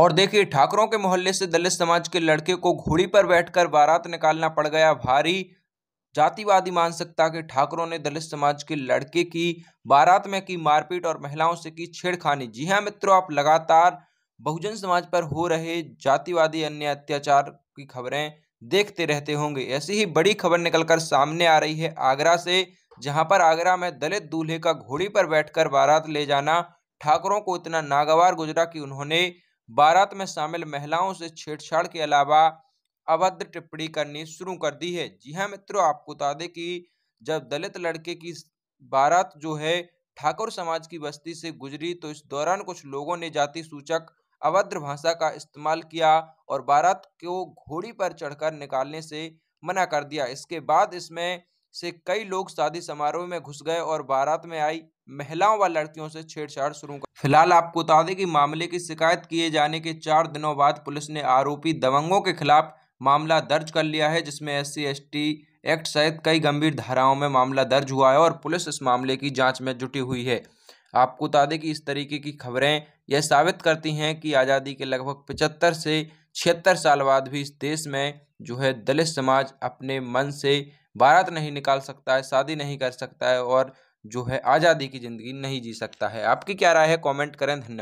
और देखिए ठाकरों के मोहल्ले से दलित समाज के लड़के को घोड़ी पर बैठकर बारात निकालना पड़ गया भारी जातिवादी मानसिकता के ठाकरों ने दलित समाज के लड़के की बारात में की मारपीट और महिलाओं से की छेड़खानी जी हाँ मित्रों आप लगातार बहुजन समाज पर हो रहे जातिवादी अन्य अत्याचार की खबरें देखते रहते होंगे ऐसी ही बड़ी खबर निकलकर सामने आ रही है आगरा से जहां पर आगरा में दलित दूल्हे का घोड़ी पर बैठकर बारात ले जाना ठाकरों को इतना नागवार गुजरा कि उन्होंने बारात में शामिल महिलाओं से छेड़छाड़ के अलावा अभद्र टिप्पणी करनी शुरू कर दी है जी हाँ मित्रों आपको बता दें कि जब दलित लड़के की बारात जो है ठाकुर समाज की बस्ती से गुजरी तो इस दौरान कुछ लोगों ने जाति सूचक अभद्र भाषा का इस्तेमाल किया और बारात को घोड़ी पर चढ़कर निकालने से मना कर दिया इसके बाद इसमें से कई लोग शादी समारोह में घुस गए और बारात में आई महिलाओं व लड़कियों से छेड़छाड़ शुरू कर फिलहाल आपको बता दें कि मामले की शिकायत किए जाने के चार दिनों बाद पुलिस ने आरोपी दबंगों के खिलाफ मामला दर्ज कर लिया है जिसमें एस सी एक्ट सहित कई गंभीर धाराओं में मामला दर्ज हुआ है और पुलिस इस मामले की जांच में जुटी हुई है आपको बता दें कि इस तरीके की खबरें यह साबित करती हैं कि आज़ादी के लगभग पचहत्तर से छिहत्तर साल बाद भी इस देश में जो है दलित समाज अपने मन से बारात नहीं निकाल सकता है शादी नहीं कर सकता है और जो है आज़ादी की ज़िंदगी नहीं जी सकता है आपकी क्या राय है कमेंट करें धन्यवाद